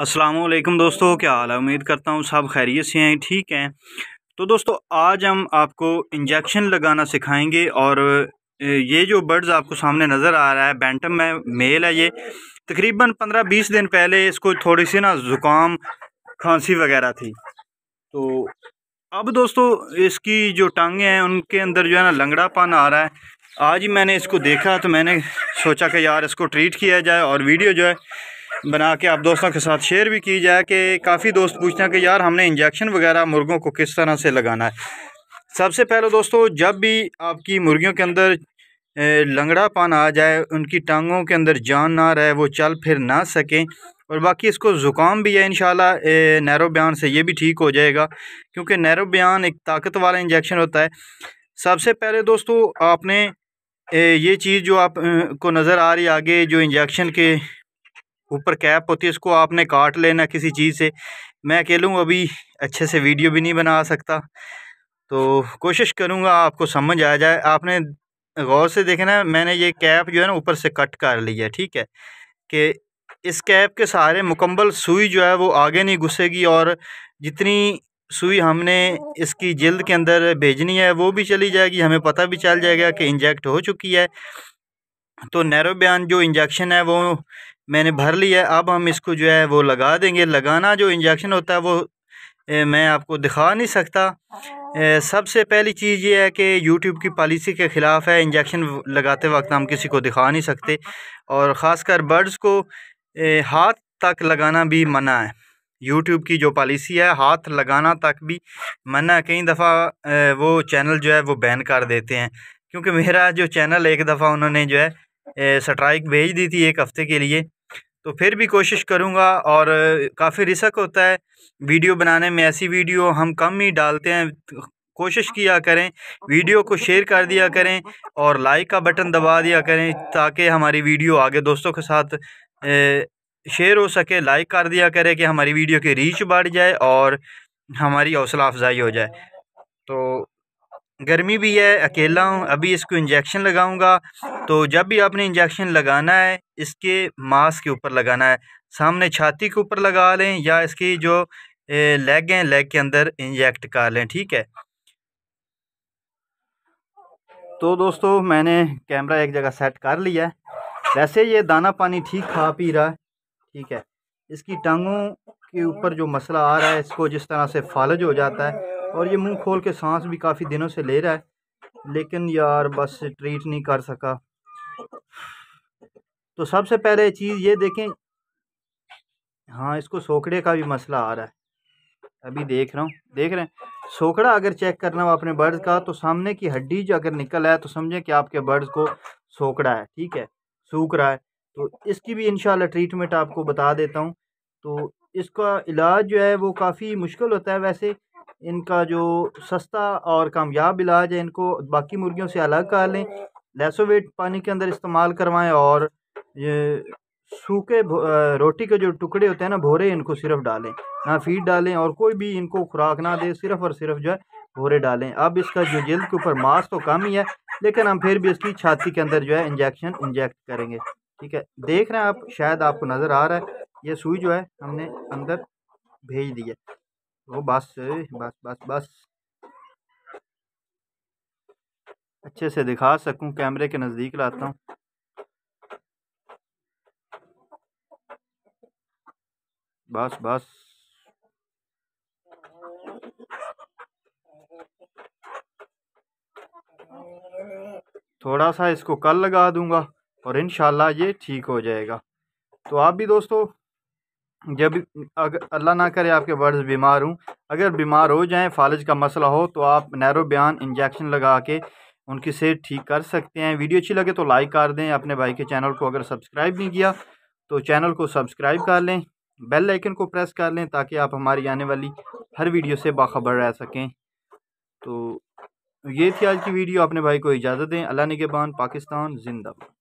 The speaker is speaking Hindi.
असलम दोस्तों क्या हाल है उम्मीद करता हूँ सब खैरियत से हैं ठीक हैं तो दोस्तों आज हम आपको इंजेक्शन लगाना सिखाएंगे और ये जो बर्ड्स आपको सामने नज़र आ रहा है बैंटम में मेल है ये तकरीबन 15-20 दिन पहले इसको थोड़ी सी ना ज़ुकाम खांसी वगैरह थी तो अब दोस्तों इसकी जो टांगे हैं उनके अंदर जो है ना लंगड़ापन आ रहा है आज ही मैंने इसको देखा तो मैंने सोचा कि यार इसको ट्रीट किया जाए और वीडियो जो है बना के आप दोस्तों के साथ शेयर भी की जाए कि काफ़ी दोस्त पूछते हैं कि यार हमने इंजेक्शन वगैरह मुर्गों को किस तरह से लगाना है सबसे पहले दोस्तों जब भी आपकी मुर्गियों के अंदर पान आ जाए उनकी टांगों के अंदर जान ना रहे वो चल फिर ना सकें और बाकी इसको ज़ुकाम भी है इन नैरो बयान से ये भी ठीक हो जाएगा क्योंकि नैरो बयान एक ताकत वाला इंजेक्शन होता है सबसे पहले दोस्तों आपने ये चीज़ जो आप को नज़र आ रही आगे जो इंजेक्शन के ऊपर कैप होती है उसको आपने काट लेना किसी चीज़ से मैं कह लूँ अभी अच्छे से वीडियो भी नहीं बना सकता तो कोशिश करूँगा आपको समझ आ जाए आपने गौर से देखना मैंने ये कैप जो है ना ऊपर से कट कर लिया है ठीक है कि इस कैप के सहारे मुकम्मल सुई जो है वो आगे नहीं घुसेगी और जितनी सुई हमने इसकी जल्द के अंदर भेजनी है वो भी चली जाएगी हमें पता भी चल जाएगा कि इंजेक्ट हो चुकी है तो नैरो बयान जो इंजेक्शन है वो मैंने भर लिया है अब हम इसको जो है वो लगा देंगे लगाना जो इंजेक्शन होता है वो ए, मैं आपको दिखा नहीं सकता सबसे पहली चीज़ ये है कि यूट्यूब की पॉलिसी के ख़िलाफ़ है इंजेक्शन लगाते वक्त हम किसी को दिखा नहीं सकते और ख़ासकर बर्ड्स को ए, हाथ तक लगाना भी मना है यूट्यूब की जो पॉलिसी है हाथ लगाना तक भी मना है कई दफ़ा वो चैनल जो है वो बैन कर देते हैं क्योंकि मेरा जो चैनल एक दफ़ा उन्होंने जो है स्ट्राइक भेज दी थी एक हफ़्ते के लिए तो फिर भी कोशिश करूँगा और काफ़ी रिसक होता है वीडियो बनाने में ऐसी वीडियो हम कम ही डालते हैं कोशिश किया करें वीडियो को शेयर कर दिया करें और लाइक का बटन दबा दिया करें ताकि हमारी वीडियो आगे दोस्तों के साथ शेयर हो सके लाइक कर दिया करें कि हमारी वीडियो की रीच बढ़ जाए और हमारी हौसला अफजाई हो जाए तो गर्मी भी है अकेला हूँ अभी इसको इंजेक्शन लगाऊंगा तो जब भी आपने इंजेक्शन लगाना है इसके मास्क के ऊपर लगाना है सामने छाती के ऊपर लगा लें या इसकी जो लेग हैं लेग के अंदर इंजेक्ट कर लें ठीक है तो दोस्तों मैंने कैमरा एक जगह सेट कर लिया है वैसे ये दाना पानी ठीक खा पी रहा है ठीक है इसकी टांगों के ऊपर जो मसला आ रहा है इसको जिस तरह से फालज हो जाता है और ये मुंह खोल के सांस भी काफ़ी दिनों से ले रहा है लेकिन यार बस ट्रीट नहीं कर सका तो सबसे पहले चीज़ ये देखें हाँ इसको सोखड़े का भी मसला आ रहा है अभी देख रहा हूँ देख रहे हैं सोखड़ा अगर चेक करना हो अपने बर्ड्स का तो सामने की हड्डी जो अगर निकल आए तो समझें कि आपके बर्ड्स को सोखड़ा है ठीक है सूख रहा है तो इसकी भी इन ट्रीटमेंट आपको बता देता हूँ तो इसका इलाज जो है वो काफ़ी मुश्किल होता है वैसे इनका जो सस्ता और कामयाब इलाज है इनको बाकी मुर्गियों से अलग कर लें लेसोवेट पानी के अंदर इस्तेमाल करवाएं और ये सूखे रोटी के जो टुकड़े होते हैं ना भोरे इनको सिर्फ डालें ना फीड डालें और कोई भी इनको खुराक ना दे सिर्फ और सिर्फ जो है भोरे डालें अब इसका जो जल्द के ऊपर मास तो कम ही है लेकिन हम फिर भी इसकी छाती के अंदर जो है इंजेक्शन इंजेक्ट करेंगे ठीक है देख रहे हैं आप शायद आपको नज़र आ रहा है ये सुई जो है हमने अंदर भेज दी है ओ बस बस बस बस अच्छे से दिखा सकूं कैमरे के नज़दीक लाता हूँ बस बस थोड़ा सा इसको कल लगा दूंगा और इन ये ठीक हो जाएगा तो आप भी दोस्तों जब अगर अल्लाह ना करे आपके बर्ड्स बीमार हों अगर बीमार हो जाएं फालज का मसला हो तो आप नैरो बयान इंजेक्शन लगा के उनकी सेहत ठीक कर सकते हैं वीडियो अच्छी लगे तो लाइक कर दें अपने भाई के चैनल को अगर सब्सक्राइब नहीं किया तो चैनल को सब्सक्राइब कर लें बेल आइकन को प्रेस कर लें ताकि आप हमारी आने वाली हर वीडियो से बाखबर रह सकें तो ये थी आज की वीडियो अपने भाई को इजाज़त दें अल्लाह निगेबान पाकिस्तान जिंदाबाद